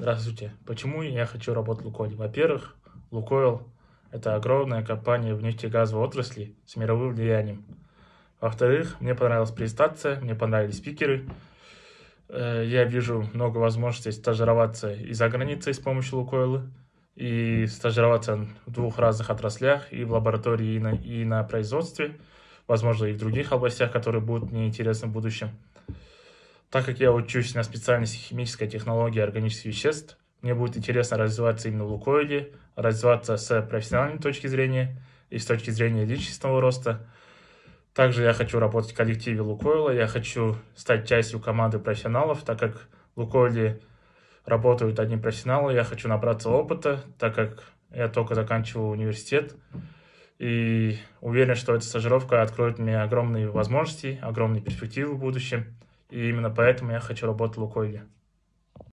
Здравствуйте. Почему я хочу работать в Лукойле? Во-первых, Лукойл – это огромная компания в нефтегазовой отрасли с мировым влиянием. Во-вторых, мне понравилась презентация, мне понравились спикеры. Э, я вижу много возможностей стажироваться и за границей с помощью Лукойла, и стажироваться в двух разных отраслях, и в лаборатории, и на, и на производстве, возможно, и в других областях, которые будут мне интересны в будущем. Так как я учусь на специальности химическая технология органических веществ, мне будет интересно развиваться именно в Лукойле, развиваться с профессиональной точки зрения и с точки зрения личностного роста. Также я хочу работать в коллективе Лукойла, я хочу стать частью команды профессионалов, так как в Лукойле работают одни профессионалы, я хочу набраться опыта, так как я только заканчиваю университет. И уверен, что эта стажировка откроет мне огромные возможности, огромные перспективы в будущем. И именно поэтому я хочу работать в Лукойле.